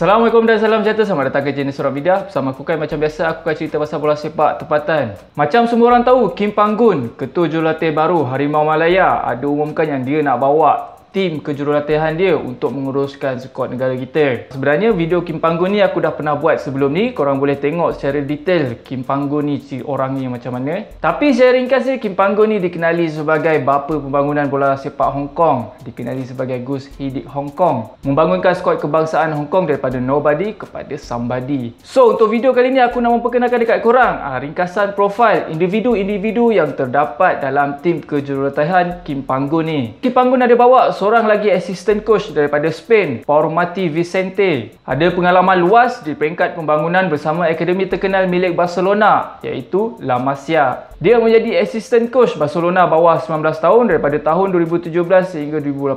Assalamualaikum dan salam sejahtera sama datang ke Jenis Surah Bidah Bersama aku kan macam biasa aku akan cerita pasal bola sepak tempatan Macam semua orang tahu Kim Panggun, ketua jurulatih baru Harimau Malaya Ada umumkan yang dia nak bawa tim kejurulatihan dia untuk menguruskan skuad negara kita. Sebenarnya video Kim Panggung ni aku dah pernah buat sebelum ni. Korang boleh tengok secara detail Kim Panggung ni si orang ni macam mana. Tapi secara ringkas ni Kim Panggung ni dikenali sebagai bapa pembangunan bola sepak Hong Kong. Dikenali sebagai Gus Hidik Hong Kong. Membangunkan skuad kebangsaan Hong Kong daripada nobody kepada somebody. So untuk video kali ni aku nak memperkenalkan dekat korang ha, ringkasan profil individu-individu yang terdapat dalam tim kejurulatihan Kim Panggung ni. Kim Panggung ada bawa seorang lagi assistant coach daripada Spain, Formati Vicente. Ada pengalaman luas di peringkat pembangunan bersama akademi terkenal milik Barcelona iaitu La Masia. Dia menjadi assistant coach Barcelona bawah 19 tahun daripada tahun 2017 sehingga 2018.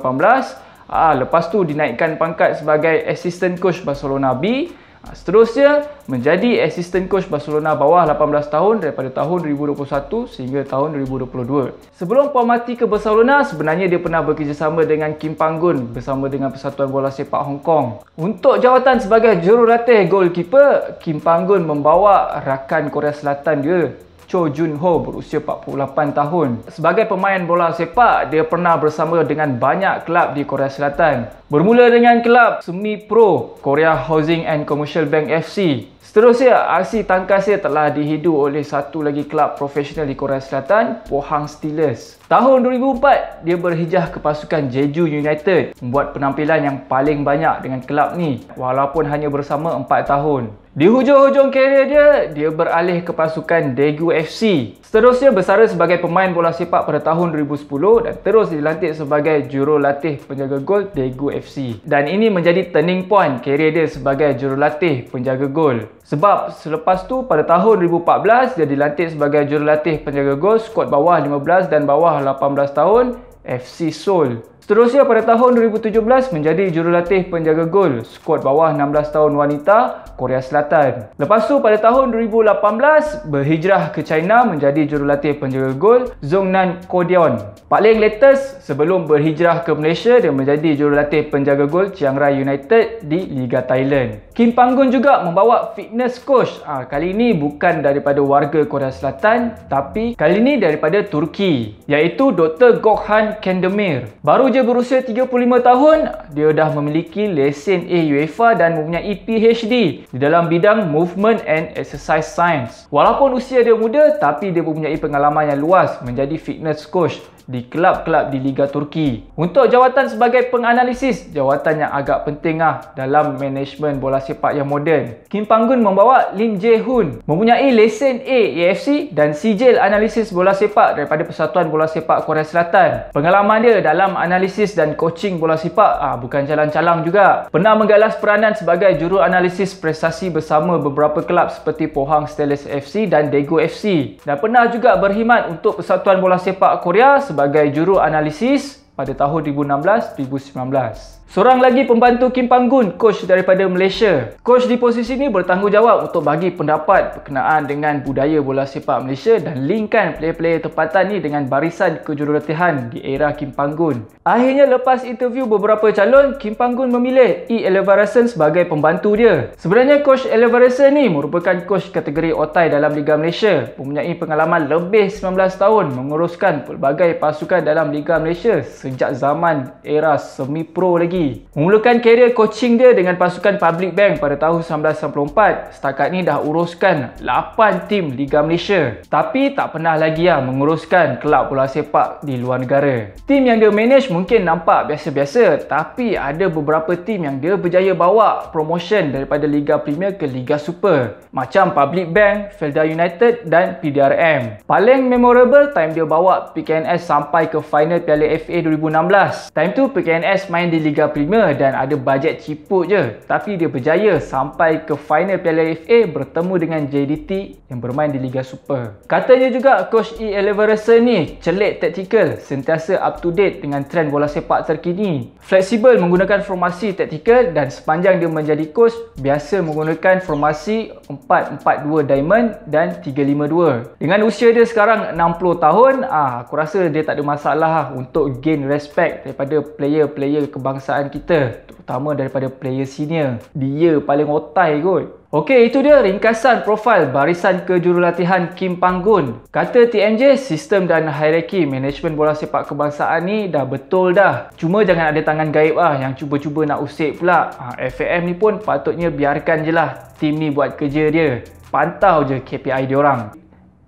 Ah, lepas tu dinaikkan pangkat sebagai assistant coach Barcelona B Ha, seterusnya, menjadi assistant coach Barcelona bawah 18 tahun daripada tahun 2021 sehingga tahun 2022. Sebelum puan mati ke Barcelona, sebenarnya dia pernah bekerjasama dengan Kim Panggun bersama dengan Persatuan Bola Sepak Hong Kong. Untuk jawatan sebagai jurulatih goalkeeper, Kim Panggun membawa rakan Korea Selatan dia, Cho Jun Ho berusia 48 tahun. Sebagai pemain bola sepak, dia pernah bersama dengan banyak kelab di Korea Selatan. Bermula dengan kelab Semi Pro Korea Housing and Commercial Bank FC. Seterusnya, aksi tangkasnya telah dihidu oleh satu lagi kelab profesional di Korea Selatan, Pohang Steelers. Tahun 2004, dia berhijrah ke pasukan Jeju United membuat penampilan yang paling banyak dengan kelab ni walaupun hanya bersama 4 tahun. Di hujung-hujung karier dia, dia beralih ke pasukan Daegu FC. Seterusnya bersara sebagai pemain bola sepak pada tahun 2010 dan terus dilantik sebagai jurulatih penjaga gol Daegu FC. Dan ini menjadi turning point karier dia sebagai jurulatih penjaga gol. Sebab selepas tu pada tahun 2014 dia dilantik sebagai jurulatih penjaga gol skuad bawah 15 dan bawah 18 tahun FC Seoul. Seterusnya pada tahun 2017 menjadi jurulatih penjaga gol skuad bawah 16 tahun wanita Korea Selatan. Lepas tu pada tahun 2018 berhijrah ke China menjadi jurulatih penjaga gol Zongnan Kodion. Paling latest sebelum berhijrah ke Malaysia dia menjadi jurulatih penjaga gol Chiang Rai United di Liga Thailand. Kim Panggun juga membawa fitness coach. Ha, kali ini bukan daripada warga Korea Selatan tapi kali ini daripada Turki iaitu Dr. Gokhan Kendemir. Baru remaja berusia 35 tahun, dia dah memiliki lesen A UEFA dan mempunyai PhD di dalam bidang movement and exercise science. Walaupun usia dia muda, tapi dia mempunyai pengalaman yang luas menjadi fitness coach di kelab-kelab di Liga Turki. Untuk jawatan sebagai penganalisis, jawatan yang agak penting lah dalam manajemen bola sepak yang moden. Kim Panggun membawa Lim Jae Hoon mempunyai lesen A AFC dan sijil analisis bola sepak daripada Persatuan Bola Sepak Korea Selatan. Pengalaman dia dalam analisis analisis dan coaching bola sepak ah bukan jalan calang juga. Pernah menggalas peranan sebagai juru analisis prestasi bersama beberapa kelab seperti Pohang Steelers FC dan Daegu FC. Dan pernah juga berkhidmat untuk Persatuan Bola Sepak Korea sebagai juru analisis pada tahun 2016-2019. Seorang lagi pembantu Kim Panggun, coach daripada Malaysia. Coach di posisi ini bertanggungjawab untuk bagi pendapat berkenaan dengan budaya bola sepak Malaysia dan linkkan player-player tempatan ini dengan barisan kejurulatihan di era Kim Panggun. Akhirnya lepas interview beberapa calon, Kim Panggun memilih E. Elevarasen sebagai pembantu dia. Sebenarnya coach Elevarasen ini merupakan coach kategori otai dalam Liga Malaysia mempunyai pengalaman lebih 19 tahun menguruskan pelbagai pasukan dalam Liga Malaysia sejak zaman era semi-pro lagi. Memulakan karier coaching dia dengan pasukan Public Bank pada tahun 1994, setakat ni dah uruskan 8 tim Liga Malaysia. Tapi tak pernah lagi lah menguruskan kelab bola sepak di luar negara. Tim yang dia manage mungkin nampak biasa-biasa, tapi ada beberapa tim yang dia berjaya bawa promotion daripada Liga Premier ke Liga Super. Macam Public Bank, Felda United dan PDRM. Paling memorable time dia bawa PKNS sampai ke final Piala FA 2016. Time tu PKNS main di Liga Liga Premier dan ada bajet ciput je tapi dia berjaya sampai ke final Piala FA bertemu dengan JDT yang bermain di Liga Super. Katanya juga coach E Eleverson ni celik taktikal, sentiasa up to date dengan trend bola sepak terkini. Fleksibel menggunakan formasi taktikal dan sepanjang dia menjadi coach biasa menggunakan formasi 4-4-2 diamond dan 3-5-2. Dengan usia dia sekarang 60 tahun, ah aku rasa dia tak ada masalah lah untuk gain respect daripada player-player kebangsaan perasaan kita terutama daripada player senior dia paling otai kot ok itu dia ringkasan profil barisan kejurulatihan Kim Panggun kata TMJ sistem dan hierarki management bola sepak kebangsaan ni dah betul dah cuma jangan ada tangan gaib lah yang cuba-cuba nak usik pula ha, ah, FAM ni pun patutnya biarkan je lah tim ni buat kerja dia pantau je KPI orang.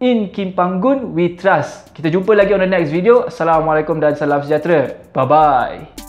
In Kim Panggun, we trust. Kita jumpa lagi on the next video. Assalamualaikum dan salam sejahtera. Bye-bye.